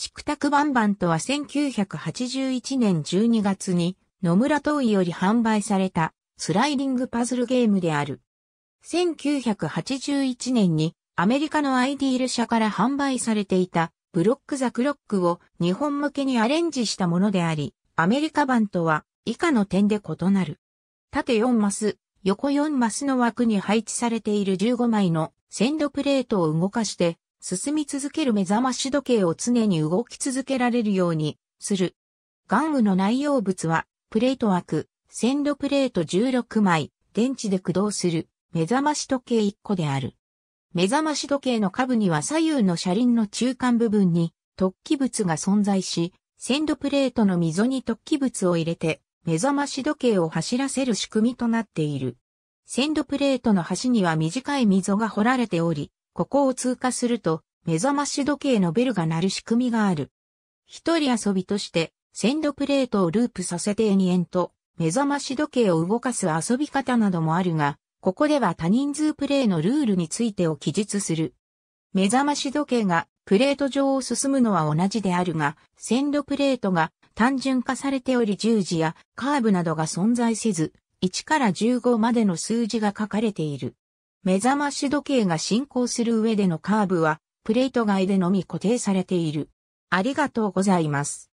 チクタクバンバンとは1981年12月に野村東いより販売されたスライディングパズルゲームである。1981年にアメリカのアイディール社から販売されていたブロックザクロックを日本向けにアレンジしたものであり、アメリカ版とは以下の点で異なる。縦4マス、横4マスの枠に配置されている15枚のセンドプレートを動かして進み続ける目覚まし時計を常に動き続けられるようにする。玩具の内容物は、プレート枠、線路プレート16枚、電池で駆動する目覚まし時計1個である。目覚まし時計の下部には左右の車輪の中間部分に突起物が存在し、線路プレートの溝に突起物を入れて目覚まし時計を走らせる仕組みとなっている。線路プレートの端には短い溝が掘られており、ここを通過すると、目覚まし時計のベルが鳴る仕組みがある。一人遊びとして、線路プレートをループさせて延々と、目覚まし時計を動かす遊び方などもあるが、ここでは多人数プレイのルールについてを記述する。目覚まし時計がプレート上を進むのは同じであるが、線路プレートが単純化されており十字やカーブなどが存在せず、1から15までの数字が書かれている。目覚まし時計が進行する上でのカーブは、プレート外でのみ固定されている。ありがとうございます。